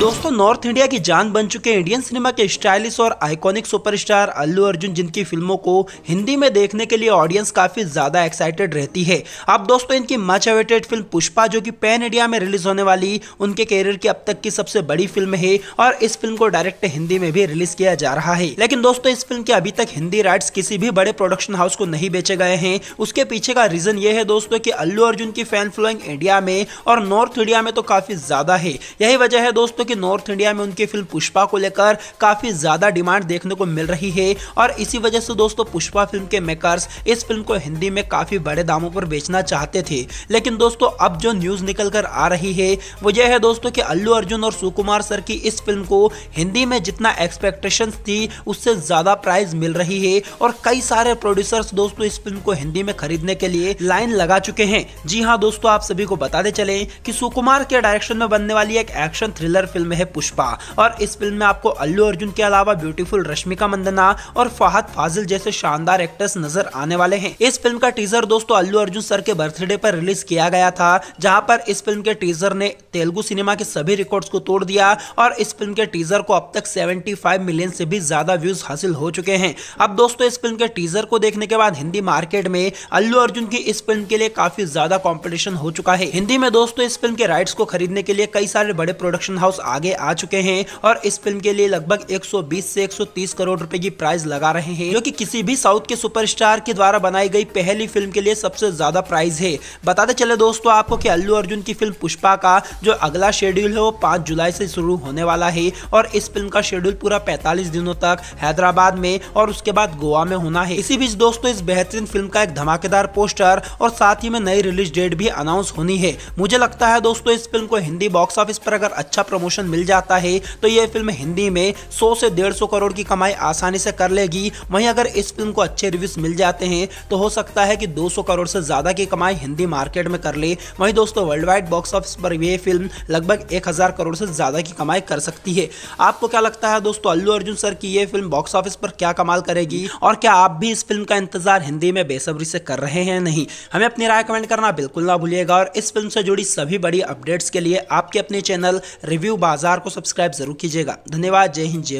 दोस्तों north India की जान बन चुके इंडियन सिनेमा के स्टाइलिश और आइकॉनिक सुपरस्टार अल्लू अर्जुन जिनकी फिल्मों को हिंदी में देखने के लिए ऑडियंस काफी ज्यादा एक्साइटेड रहती है अब दोस्तों इनकी मच अवेटेड फिल्म पुष्पा जो कि पैन इंडिया में रिलीज होने वाली उनके कैरियर की अब तक की सबसे बड़ी फिल्म है और इस फिल्म को डायरेक्ट हिंदी में भी रिलीज किया जा रहा है लेकिन दोस्तों इस फिल्म के अभी तक हिंदी राइट किसी भी बड़े प्रोडक्शन हाउस को नहीं बेचे गए हैं उसके पीछे का रीजन ये है दोस्तों की अल्लू अर्जुन की फैन फ्लोइंग इंडिया में और नॉर्थ इंडिया में तो काफी ज्यादा है यही वजह है दोस्तों की नॉर्थ इंडिया में उनकी फिल्म पुष्पा को लेकर काफ़ी ज़्यादा डिमांड देखने को मिल रही है और इसी वजह से दोस्तों पुष्पा फिल्म के मेकर्स इस फिल्म को हिंदी में काफ़ी बड़े दामों पर बेचना चाहते थे लेकिन दोस्तों अब जो न्यूज़ निकल कर आ रही है वो यह है दोस्तों कि अल्लू अर्जुन और सुकुमार सर की इस फिल्म को हिंदी में जितना एक्सपेक्टेशंस थी उससे ज़्यादा प्राइस मिल रही है और कई सारे प्रोड्यूसर्स दोस्तों इस फिल्म को हिंदी में खरीदने के लिए लाइन लगा चुके हैं जी हाँ दोस्तों आप सभी को बताते चले कि सुकुमार के डायरेक्शन में बनने वाली एक एक्शन थ्रिलर फिल्म फिल्म है पुष्पा और इस फिल्म में आपको अल्लू अर्जुन के अलावा ब्यूटीफुल रश्मिका मंदना और फाहद फाजिल जैसे शानदार एक्टर्स नजर आने वाले हैं इस फिल्म का टीजर दोस्तों अल्लू अर्जुन सर के बर्थडे पर रिलीज किया गया था जहां पर इस फिल्म के टीजर ने तेलुगु सिनेमा के सभी रिकॉर्ड्स को तोड़ दिया और इस फिल्म के टीजर को अब तक 75 मिलियन से भी ज्यादा व्यूज हासिल हो चुके हैं अब दोस्तों इस फिल्म के टीजर को देखने के बाद हिंदी मार्केट में अल्लू अर्जुन की इस फिल्म के लिए काफी ज्यादा कॉम्पिटिशन हो चुका है हिंदी में दोस्तों इस फिल्म के राइट्स को खरीदने के लिए कई सारे बड़े प्रोडक्शन हाउस आगे आ चुके हैं और इस फिल्म के लिए लगभग 120 से 130 करोड़ रुपए की प्राइस लगा रहे हैं जो कि किसी भी साउथ के सुपरस्टार के द्वारा बनाई गई पहली फिल्म के लिए सबसे ज्यादा प्राइस है बताते चले दोस्तों आपको कि अल्लू अर्जुन की फिल्म पुष्पा का जो अगला शेड्यूल है वो पांच जुलाई से शुरू होने वाला है और इस फिल्म का शेड्यूल पूरा पैंतालीस दिनों तक हैदराबाद में और उसके बाद गोवा में होना है इसी बीच दोस्तों इस बेहतरीन फिल्म का एक धमाकेदार पोस्टर और साथ ही में नई रिलीज डेट भी अनाउंस होनी है मुझे लगता है दोस्तों इस फिल्म को हिंदी बॉक्स ऑफिस पर अगर अच्छा प्रमोशन कलेक्शन मिल जाता है तो ये फिल्म हिंदी में 100 से 150 करोड़ की कमाई आसानी से कर लेगी वहीं अगर इस फिल्म को अच्छे रिव्यूज मिल जाते हैं तो हो सकता है कि 200 करोड़ से ज़्यादा की कमाई हिंदी मार्केट में कर ले वहीं दोस्तों वर्ल्ड वाइड बॉक्स ऑफिस पर यह फिल्म लगभग एक करोड़ से ज़्यादा की कमाई कर सकती है आपको क्या लगता है दोस्तों अल्लू अर्जुन सर की यह फिल्म बॉक्स ऑफिस पर क्या कमाल करेगी और क्या आप भी इस फिल्म का इंतजार हिंदी में बेसब्री से कर रहे हैं नहीं हमें अपनी राय कमेंट करना बिल्कुल ना भूलिएगा और इस फिल्म से जुड़ी सभी बड़ी अपडेट्स के लिए आपके अपने चैनल रिव्यू बाजार को सब्सक्राइब जरूर कीजिएगा धन्यवाद जय हिंद जय